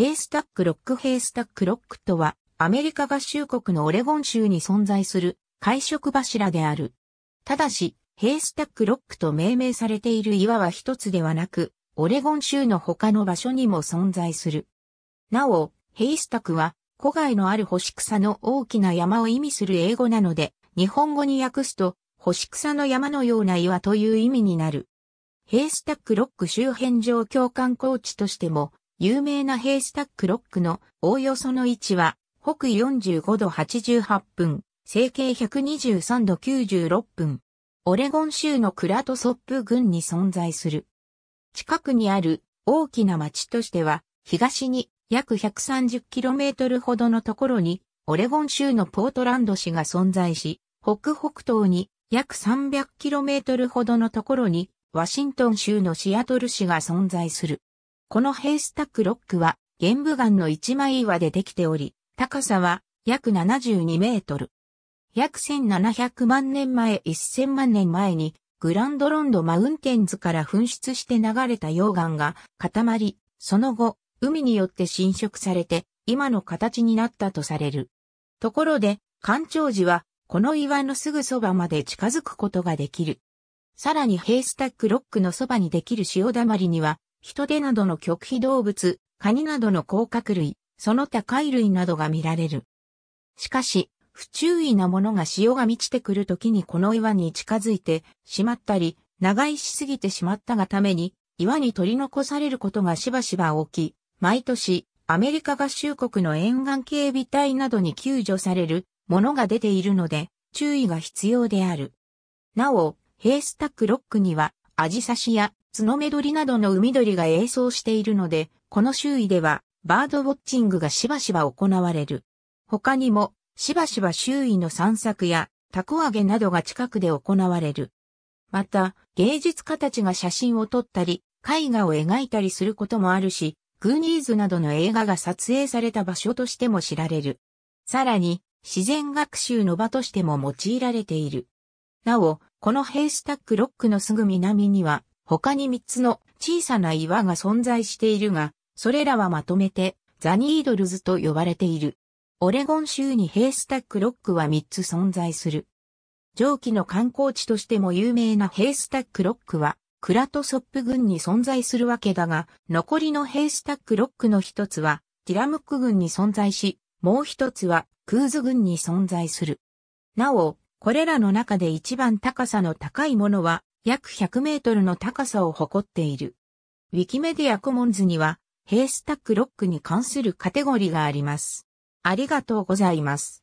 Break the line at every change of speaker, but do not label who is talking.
ヘイスタックロックヘイスタックロックとは、アメリカ合衆国のオレゴン州に存在する会食柱である。ただし、ヘイスタックロックと命名されている岩は一つではなく、オレゴン州の他の場所にも存在する。なお、ヘイスタックは、古外のある星草の大きな山を意味する英語なので、日本語に訳すと、星草の山のような岩という意味になる。ヘイスタックロック周辺状況観光地としても有名なヘイスタックロックのおおよその位置は、北緯45度88分、西経123度96分。オレゴン州のクラトソップ郡に存在する。近くにある大きな町としては、東に約 130km ほどのところに、オレゴン州のポートランド市が存在し、北北東に約 300km ほどのところに、ワシントン州のシアトル市が存在する。このヘイスタックロックは玄武岩の一枚岩でできており、高さは約72メートル。約1700万年前1000万年前にグランドロンドマウンテンズから噴出して流れた溶岩が固まり、その後、海によって侵食されて、今の形になったとされる。ところで、干潮時は、この岩のすぐそばまで近づくことができる。さらにヘイスタックロックのそばにできる潮だまりには、人手などの極秘動物、カニなどの甲殻類、その他貝類などが見られる。しかし、不注意なものが潮が満ちてくる時にこの岩に近づいてしまったり、長居しすぎてしまったがために、岩に取り残されることがしばしば起き、毎年、アメリカ合衆国の沿岸警備隊などに救助されるものが出ているので、注意が必要である。なお、ヘイスタックロックには、アジサシやツノメドリなどの海鳥が映像しているので、この周囲ではバードウォッチングがしばしば行われる。他にも、しばしば周囲の散策や、タコ揚げなどが近くで行われる。また、芸術家たちが写真を撮ったり、絵画を描いたりすることもあるし、グーニーズなどの映画が撮影された場所としても知られる。さらに、自然学習の場としても用いられている。なお、このヘイスタックロックのすぐ南には、他に3つの小さな岩が存在しているが、それらはまとめてザニードルズと呼ばれている。オレゴン州にヘイスタックロックは3つ存在する。上記の観光地としても有名なヘイスタックロックは、クラトソップ郡に存在するわけだが、残りのヘイスタックロックの一つは、ティラムック郡に存在し、もう一つは、クーズ郡に存在する。なお、これらの中で一番高さの高いものは、約100メートルの高さを誇っている。ウィキメディアコモンズには、ヘイスタックロックに関するカテゴリーがあります。ありがとうございます。